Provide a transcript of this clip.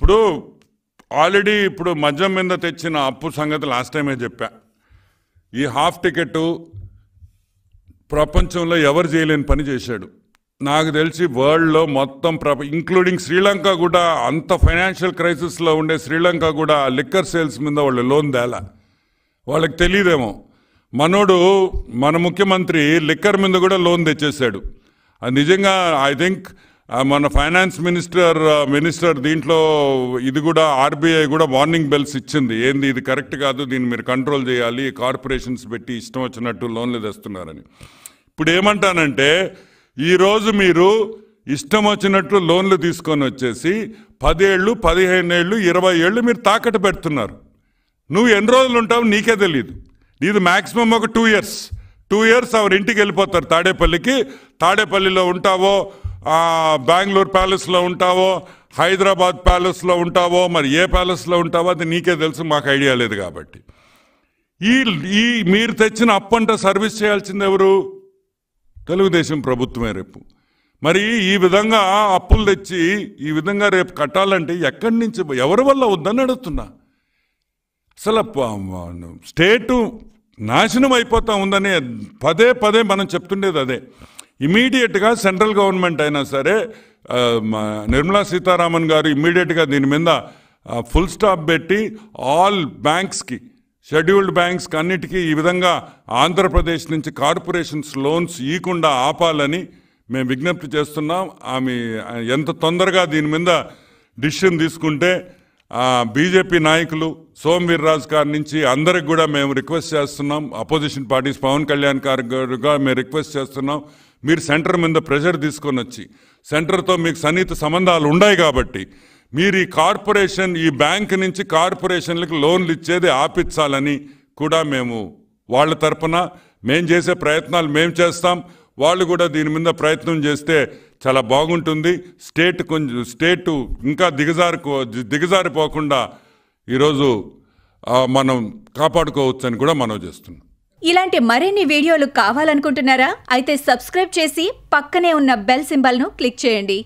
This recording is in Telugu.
ఇప్పుడు ఆల్రెడీ ఇప్పుడు మద్యం మీద తెచ్చిన అప్పు సంగతి లాస్ట్ టైమే చెప్పా ఈ హాఫ్ టికెట్ ప్రపంచంలో ఎవరు చేయలేని పని చేశాడు నాకు తెలిసి వరల్డ్లో మొత్తం ప్రప ఇంక్లూడింగ్ శ్రీలంక కూడా అంత ఫైనాన్షియల్ క్రైసిస్లో ఉండే శ్రీలంక కూడా లిక్కర్ సేల్స్ మీద వాళ్ళు లోన్ దేల వాళ్ళకి తెలియదేమో మనోడు మన ముఖ్యమంత్రి లిక్కర్ మీద కూడా లోన్ తెచ్చేశాడు అది నిజంగా ఐ థింక్ మన ఫైనాన్స్ మినిస్టర్ మినిస్టర్ దీంట్లో ఇది కూడా ఆర్బీఐ కూడా వార్నింగ్ బెల్స్ ఇచ్చింది ఏంది ఇది కరెక్ట్ కాదు దీన్ని మీరు కంట్రోల్ చేయాలి కార్పొరేషన్స్ పెట్టి ఇష్టం వచ్చినట్టు లోన్లు తెస్తున్నారని ఇప్పుడు ఏమంటానంటే ఈరోజు మీరు ఇష్టం వచ్చినట్లు లోన్లు తీసుకొని వచ్చేసి పదేళ్ళు పదిహేను ఏళ్ళు ఇరవై ఏళ్ళు మీరు తాకట్టు పెడుతున్నారు నువ్వు ఎన్ని రోజులు ఉంటావు నీకే తెలియదు నీది మ్యాక్సిమం ఒక టూ ఇయర్స్ టూ ఇయర్స్ అవరు ఇంటికి వెళ్ళిపోతారు తాడేపల్లికి తాడేపల్లిలో ఉంటావో బెంగళూరు ప్యాలెస్లో ఉంటావో హైదరాబాద్ ప్యాలెస్లో ఉంటావో మరి ఏ ప్యాలెస్లో ఉంటావో అది నీకే తెలుసు మాకు ఐడియా లేదు కాబట్టి ఈ ఈ మీరు తెచ్చిన అప్పంట సర్వీస్ చేయాల్సింది ఎవరు తెలుగుదేశం ప్రభుత్వమే రేపు మరి ఈ విధంగా అప్పులు తెచ్చి ఈ విధంగా రేపు కట్టాలంటే ఎక్కడి నుంచి ఎవరి వల్ల వద్దని అడుగుతున్నా అసలు స్టేటు నాశనం అయిపోతా ఉందని పదే పదే మనం చెప్తుండేది అదే ఇమీడియట్గా సెంట్రల్ గవర్నమెంట్ అయినా సరే నిర్మలా సీతారామన్ గారు ఇమీడియట్గా దీని మీద ఫుల్ స్టాప్ పెట్టి ఆల్ బ్యాంక్స్కి షెడ్యూల్డ్ బ్యాంక్స్కి అన్నిటికీ ఈ విధంగా ఆంధ్రప్రదేశ్ నుంచి కార్పొరేషన్స్ లోన్స్ ఇవ్వకుండా ఆపాలని మేము విజ్ఞప్తి చేస్తున్నాం ఆమె ఎంత తొందరగా దీని మీద డిసిషన్ తీసుకుంటే బీజేపీ నాయకులు సోమవీర్ రాజు గారి నుంచి అందరికి కూడా మేము రిక్వెస్ట్ చేస్తున్నాం అపోజిషన్ పార్టీస్ పవన్ కళ్యాణ్ గారుగా మేము రిక్వెస్ట్ చేస్తున్నాం మీరు సెంటర్ మీద ప్రెషర్ తీసుకొని వచ్చి సెంటర్తో మీకు సన్నిహిత సంబంధాలు ఉన్నాయి కాబట్టి మీరు ఈ కార్పొరేషన్ ఈ బ్యాంక్ నుంచి కార్పొరేషన్లకు లోన్లు ఇచ్చేది ఆపించాలని కూడా మేము వాళ్ళ తరపున మేము చేసే ప్రయత్నాలు మేము చేస్తాం వాళ్ళు కూడా దీని మీద ప్రయత్నం చేస్తే చాలా బాగుంటుంది స్టేట్ కొంచెం స్టేటు ఇంకా దిగజారుకో దిగజారిపోకుండా ఈరోజు మనం కాపాడుకోవచ్చని కూడా మనం చేస్తున్నాం ఇలాంటి మరిన్ని వీడియోలు కావాలనుకుంటున్నారా అయితే సబ్స్క్రైబ్ చేసి పక్కనే ఉన్న బెల్ సింబల్ను క్లిక్ చేయండి